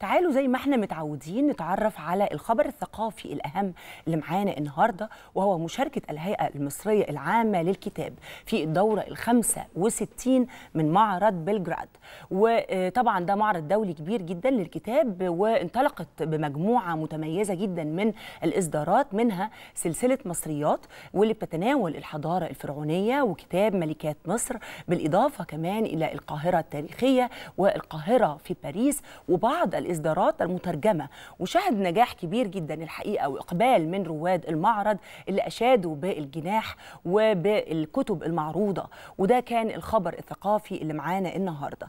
تعالوا زي ما احنا متعودين نتعرف على الخبر الثقافي الاهم اللي معانا النهارده وهو مشاركه الهيئه المصريه العامه للكتاب في الدوره ال 65 من معرض بلجراد وطبعا ده معرض دولي كبير جدا للكتاب وانطلقت بمجموعه متميزه جدا من الاصدارات منها سلسله مصريات واللي بتتناول الحضاره الفرعونيه وكتاب ملكات مصر بالاضافه كمان الى القاهره التاريخيه والقاهره في باريس وبعض الإصدارات المترجمة وشهد نجاح كبير جدا الحقيقة وإقبال من رواد المعرض اللي أشادوا بالجناح وبالكتب المعروضة وده كان الخبر الثقافي اللي معانا النهاردة